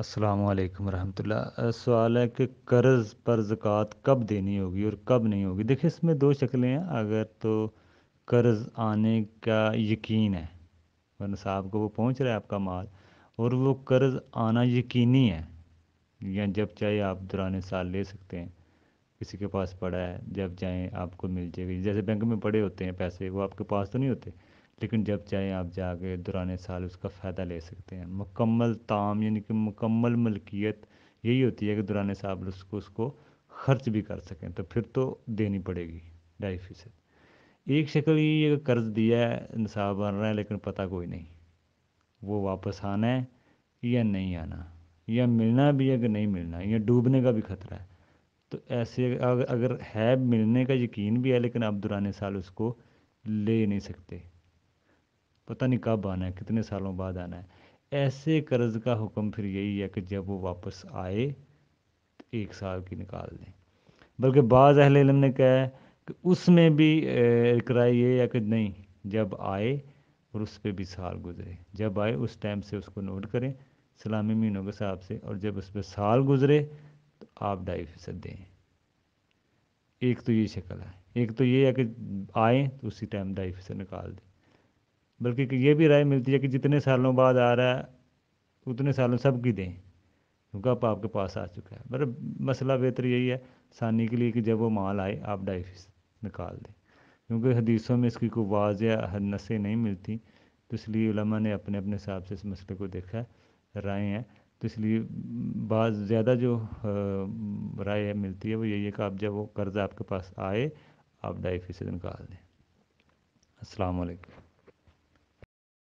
असलकम रहमतुल्ला सवाल है कि कर्ज़ पर ज़क़़त कब देनी होगी और कब नहीं होगी देखिए इसमें दो शक्लें हैं अगर तो कर्ज़ आने का यकीन है वरना साहब को वो पहुंच रहा है आपका माल और वो कर्ज़ आना यकीनी है या जब चाहे आप दुराने साल ले सकते हैं किसी के पास पड़ा है जब चाहें आपको मिल जाएगी जैसे बैंक में पड़े होते हैं पैसे वो आपके पास तो नहीं होते लेकिन जब चाहे आप जाके दौरान साल उसका फ़ायदा ले सकते हैं मुकम्मल ताम यानी कि मुकम्मल मलकियत यही होती है कि दौरान साल उसको उसको खर्च भी कर सकें तो फिर तो देनी पड़ेगी ढाई फीसद एक शक्ल ये कर्ज दिया है निसाब बन रहा है लेकिन पता कोई नहीं वो वापस आना है या नहीं आना या मिलना भी है कि नहीं मिलना या डूबने का भी खतरा है तो ऐसे अगर है मिलने का यकीन भी है लेकिन आप दुराने साल उसको ले नहीं सकते पता नहीं कब आना है कितने सालों बाद आना है ऐसे कर्ज का हुक्म फिर यही है कि जब वो वापस आए तो एक साल की निकाल दें बल्कि बाज़ अहल इलम ने कहा है कि उसमें भी कराई ये या कि नहीं जब आए और उस पर भी साल गुजरे जब आए उस टाइम से उसको नोट करें सलामी मीनों के हिसाब से और जब उस पर साल गुजरे तो आप ढाई फीसद दें एक तो ये शक्ल है एक तो ये है कि आए तो उसी टाइम ढाई फीसद निकाल दें बल्कि कि ये भी राय मिलती है कि जितने सालों बाद आ रहा है उतने सालों सब की दें क्योंकि आप आपके पास आ चुका है मतलब मसला बेहतर यही है सानी के लिए कि जब वो माल आए आप ढाई फीसद निकाल दें क्योंकि हदीसों में इसकी कोई वाज या नसें नहीं मिलती तो इसलिए उलमा ने अपने अपने हिसाब से इस मसले को देखा राय हैं तो इसलिए बाज ज़्यादा जो राय है मिलती है वो यही है कि आप जब वो कर्ज़ आपके पास आए आप ढाई फीसद निकाल दें असलकम